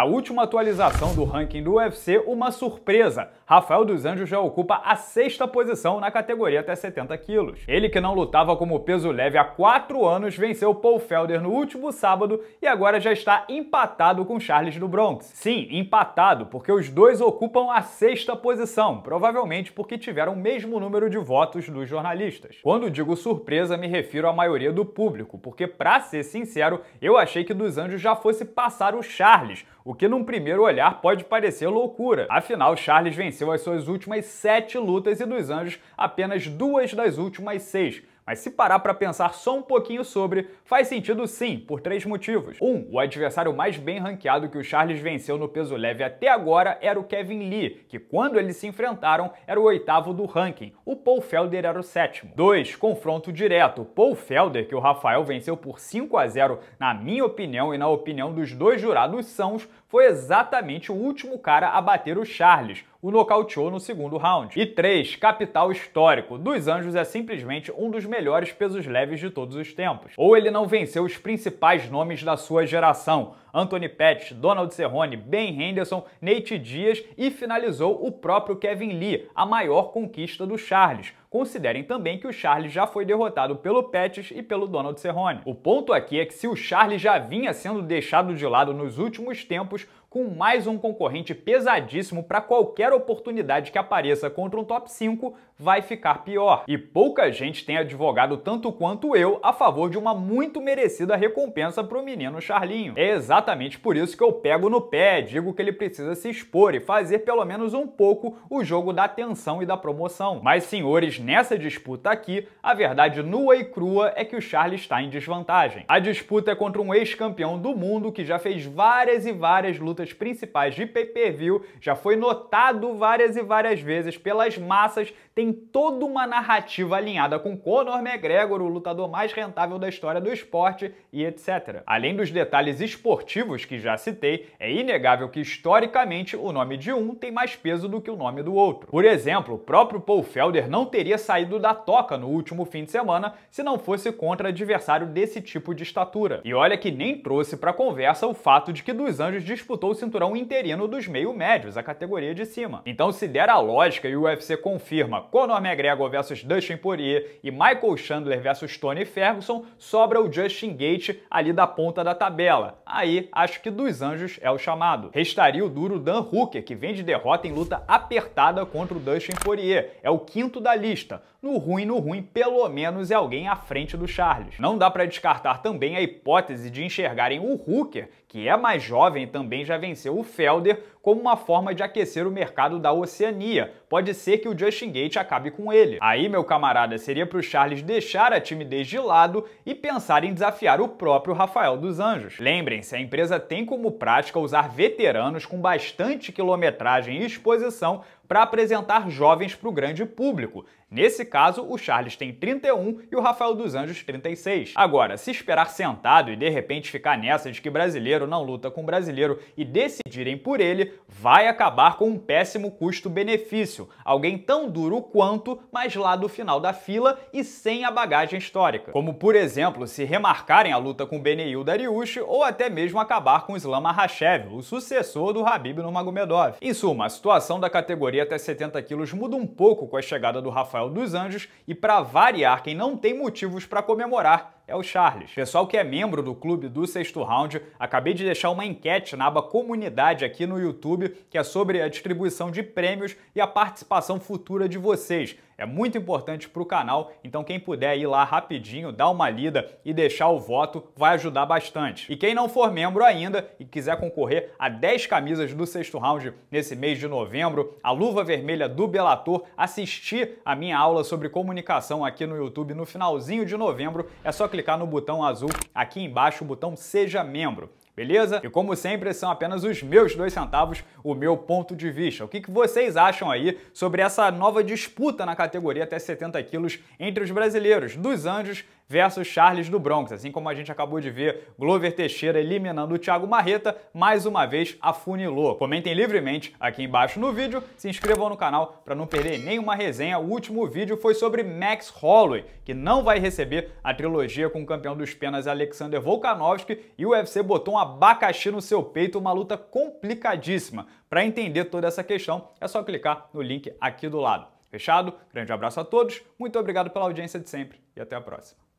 Na última atualização do ranking do UFC, uma surpresa. Rafael dos Anjos já ocupa a sexta posição na categoria até 70 quilos. Ele que não lutava como peso leve há quatro anos venceu Paul Felder no último sábado e agora já está empatado com Charles do Bronx. Sim, empatado, porque os dois ocupam a sexta posição, provavelmente porque tiveram o mesmo número de votos dos jornalistas. Quando digo surpresa, me refiro à maioria do público, porque para ser sincero, eu achei que dos Anjos já fosse passar o Charles, o que num primeiro olhar pode parecer loucura. Afinal, Charles venceu venceu as suas últimas sete lutas e dos anjos apenas duas das últimas seis. Mas se parar para pensar só um pouquinho sobre, faz sentido sim, por três motivos. Um, o adversário mais bem ranqueado que o Charles venceu no peso leve até agora era o Kevin Lee, que quando eles se enfrentaram era o oitavo do ranking. O Paul Felder era o sétimo. Dois, confronto direto. Paul Felder, que o Rafael venceu por 5 a 0, na minha opinião e na opinião dos dois jurados sãos, foi exatamente o último cara a bater o Charles o nocauteou no segundo round. E 3. Capital histórico. Dos Anjos é simplesmente um dos melhores pesos leves de todos os tempos. Ou ele não venceu os principais nomes da sua geração, Anthony Pettis, Donald Cerrone, Ben Henderson, Nate Dias e finalizou o próprio Kevin Lee, a maior conquista do Charles. Considerem também que o Charles já foi derrotado pelo Pettis e pelo Donald Cerrone. O ponto aqui é que se o Charles já vinha sendo deixado de lado nos últimos tempos, com mais um concorrente pesadíssimo para qualquer oportunidade que apareça contra um top 5, vai ficar pior. E pouca gente tem advogado tanto quanto eu a favor de uma muito merecida recompensa para o menino Charlinho. É exatamente exatamente por isso que eu pego no pé, digo que ele precisa se expor e fazer pelo menos um pouco o jogo da atenção e da promoção. Mas, senhores, nessa disputa aqui, a verdade nua e crua é que o Charles está em desvantagem. A disputa é contra um ex-campeão do mundo que já fez várias e várias lutas principais de pay-per-view, já foi notado várias e várias vezes pelas massas, tem toda uma narrativa alinhada com Conor McGregor, o lutador mais rentável da história do esporte e etc. Além dos detalhes esportivos, motivos que já citei, é inegável que historicamente o nome de um tem mais peso do que o nome do outro. Por exemplo, o próprio Paul Felder não teria saído da toca no último fim de semana se não fosse contra adversário desse tipo de estatura. E olha que nem trouxe para conversa o fato de que Dos Anjos disputou o cinturão interino dos meio-médios, a categoria de cima. Então, se der a lógica e o UFC confirma Conor McGregor versus Dustin Poirier e Michael Chandler versus Tony Ferguson, sobra o Justin Gate ali da ponta da tabela. Aí acho que dos anjos é o chamado. Restaria o duro Dan Hooker, que vem de derrota em luta apertada contra o Dustin Poirier. É o quinto da lista. No ruim, no ruim, pelo menos é alguém à frente do Charles. Não dá para descartar também a hipótese de enxergarem o Hooker, que é mais jovem e também já venceu o Felder, como uma forma de aquecer o mercado da Oceania. Pode ser que o Justin Gate acabe com ele. Aí, meu camarada, seria para o Charles deixar a timidez de lado e pensar em desafiar o próprio Rafael dos Anjos. Lembrem-se, é empresa tem como prática usar veteranos com bastante quilometragem e exposição para apresentar jovens para o grande público. Nesse caso, o Charles tem 31 e o Rafael dos Anjos 36. Agora, se esperar sentado e de repente ficar nessa de que brasileiro não luta com brasileiro e decidirem por ele, vai acabar com um péssimo custo-benefício. Alguém tão duro quanto, mas lá do final da fila e sem a bagagem histórica. Como, por exemplo, se remarcarem a luta com Beneil Dariush ou até mesmo acabar com Islam Makhachev, o sucessor do Habib Nurmagomedov. Em suma, a situação da categoria categoria até 70 quilos muda um pouco com a chegada do Rafael dos Anjos e, para variar, quem não tem motivos para comemorar é o Charles. Pessoal que é membro do clube do sexto round, acabei de deixar uma enquete na aba comunidade aqui no YouTube que é sobre a distribuição de prêmios e a participação futura de vocês. É muito importante para o canal, então quem puder ir lá rapidinho, dar uma lida e deixar o voto vai ajudar bastante. E quem não for membro ainda e quiser concorrer a 10 camisas do sexto round nesse mês de novembro, a luva vermelha do Belator, assistir a minha aula sobre comunicação aqui no YouTube no finalzinho de novembro, é só clicar clicar no botão azul aqui embaixo, o botão Seja Membro. Beleza? E como sempre, são apenas os meus dois centavos o meu ponto de vista. O que, que vocês acham aí sobre essa nova disputa na categoria até 70 quilos entre os brasileiros, dos Anjos versus Charles do Bronx. Assim como a gente acabou de ver Glover Teixeira eliminando o Thiago Marreta, mais uma vez afunilou. Comentem livremente aqui embaixo no vídeo, se inscrevam no canal para não perder nenhuma resenha. O último vídeo foi sobre Max Holloway, que não vai receber a trilogia com o campeão dos penas Alexander Volkanovski e o UFC botou um abacaxi no seu peito, uma luta complicadíssima. Para entender toda essa questão, é só clicar no link aqui do lado. Fechado? Grande abraço a todos, muito obrigado pela audiência de sempre e até a próxima.